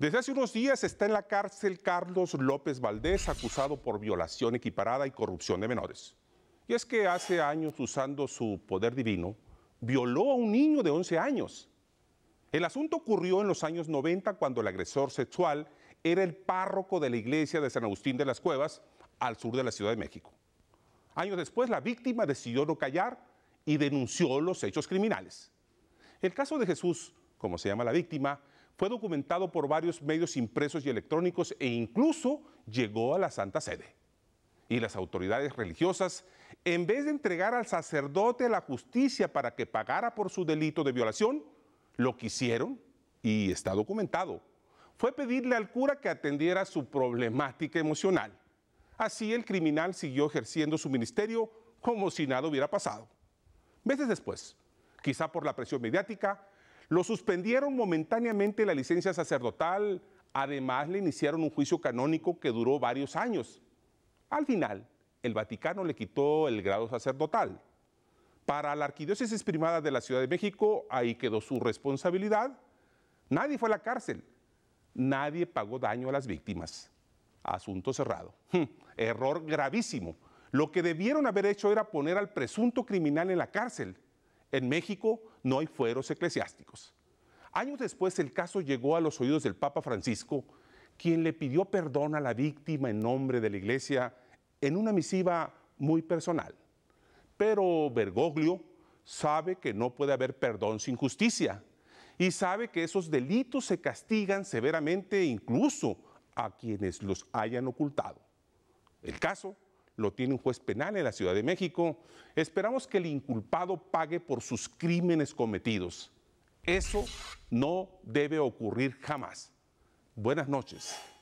Desde hace unos días está en la cárcel Carlos López Valdés, acusado por violación equiparada y corrupción de menores. Y es que hace años, usando su poder divino, violó a un niño de 11 años. El asunto ocurrió en los años 90 cuando el agresor sexual era el párroco de la iglesia de San Agustín de las Cuevas, al sur de la Ciudad de México. Años después, la víctima decidió no callar y denunció los hechos criminales. El caso de Jesús, como se llama la víctima, fue documentado por varios medios impresos y electrónicos e incluso llegó a la Santa Sede. Y las autoridades religiosas, en vez de entregar al sacerdote la justicia para que pagara por su delito de violación, lo que hicieron, y está documentado, fue pedirle al cura que atendiera su problemática emocional. Así el criminal siguió ejerciendo su ministerio como si nada hubiera pasado. Meses después, quizá por la presión mediática, lo suspendieron momentáneamente la licencia sacerdotal, además le iniciaron un juicio canónico que duró varios años. Al final, el Vaticano le quitó el grado sacerdotal. Para la Arquidiócesis Primada de la Ciudad de México, ahí quedó su responsabilidad. Nadie fue a la cárcel, nadie pagó daño a las víctimas. Asunto cerrado. Hmm, error gravísimo. Lo que debieron haber hecho era poner al presunto criminal en la cárcel en México no hay fueros eclesiásticos. Años después el caso llegó a los oídos del Papa Francisco, quien le pidió perdón a la víctima en nombre de la Iglesia en una misiva muy personal. Pero Bergoglio sabe que no puede haber perdón sin justicia y sabe que esos delitos se castigan severamente incluso a quienes los hayan ocultado. El caso lo tiene un juez penal en la Ciudad de México. Esperamos que el inculpado pague por sus crímenes cometidos. Eso no debe ocurrir jamás. Buenas noches.